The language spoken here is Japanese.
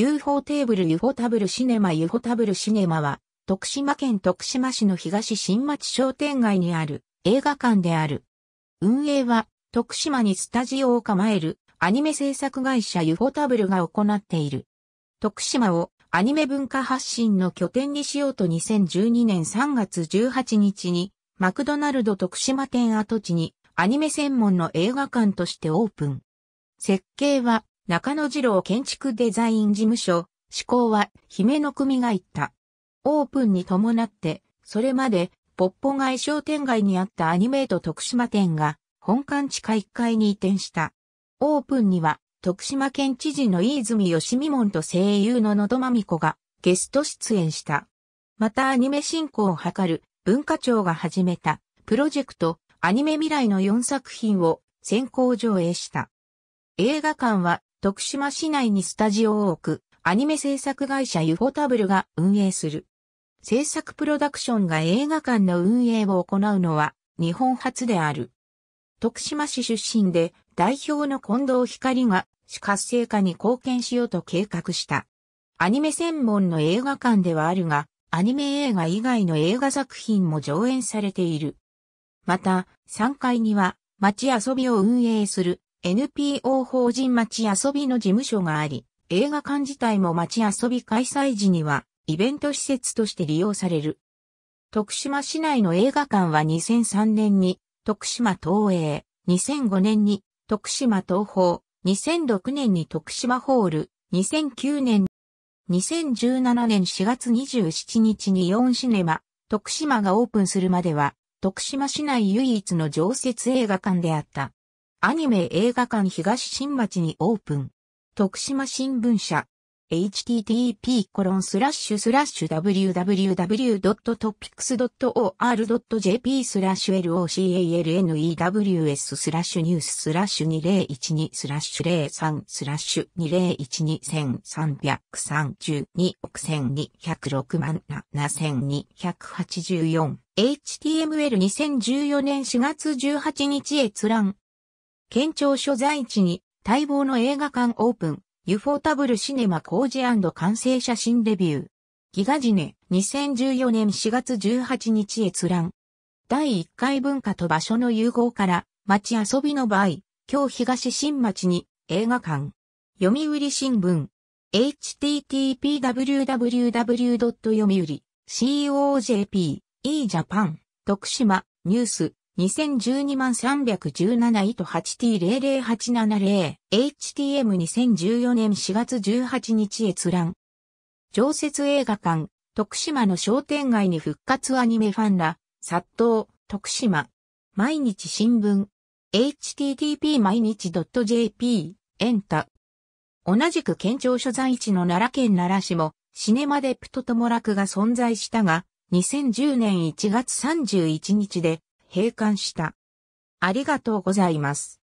UFO テーブル UFO タブルシネマ UFO タブルシネマは、徳島県徳島市の東新町商店街にある映画館である。運営は、徳島にスタジオを構えるアニメ制作会社 UFO タブルが行っている。徳島をアニメ文化発信の拠点にしようと2012年3月18日に、マクドナルド徳島店跡地にアニメ専門の映画館としてオープン。設計は中野次郎建築デザイン事務所、志向は姫の組が行った。オープンに伴って、それまで、ポッポ街商店街にあったアニメート徳島店が、本館地下1階に移転した。オープンには、徳島県知事の飯泉義美門と声優の野戸まみ子が、ゲスト出演した。またアニメ進行を図る、文化庁が始めた、プロジェクト、アニメ未来の4作品を、先行上映した。映画館は徳島市内にスタジオを置くアニメ制作会社ユフォタブルが運営する。制作プロダクションが映画館の運営を行うのは日本初である。徳島市出身で代表の近藤光が市活性化に貢献しようと計画した。アニメ専門の映画館ではあるが、アニメ映画以外の映画作品も上演されている。また、3階には街遊びを運営する NPO 法人町遊びの事務所があり、映画館自体も町遊び開催時にはイベント施設として利用される。徳島市内の映画館は2003年に徳島東映、2005年に徳島東宝、2006年に徳島ホール、2009年、2017年4月27日に4シネマ、徳島がオープンするまでは、徳島市内唯一の常設映画館であった。アニメ映画館東新町にオープン。徳島新聞社。http://www.topics.or.jp スラッシュ localnews スラッシュニューススラッシュ2012スラッシュ03スラッシュ20121332億1206万7284 HTML2014 年4月18日閲覧県庁所在地に待望の映画館オープン、ユフォータブルシネマ工事完成写真レビュー。ギガジネ、2014年4月18日閲覧。第1回文化と場所の融合から、街遊びの場合、今日東新町に映画館。読売新聞。http://www. 読売 .co.jp e a p a n 徳島ニュース2012万317と 8T00870 HTM2014 年4月18日閲覧。常設映画館、徳島の商店街に復活アニメファンら、殺到、徳島。毎日新聞。http 毎日 .jp、エンタ。同じく県庁所在地の奈良県奈良市も、シネマデプトともらくが存在したが、2010年1月31日で、閉館した。ありがとうございます。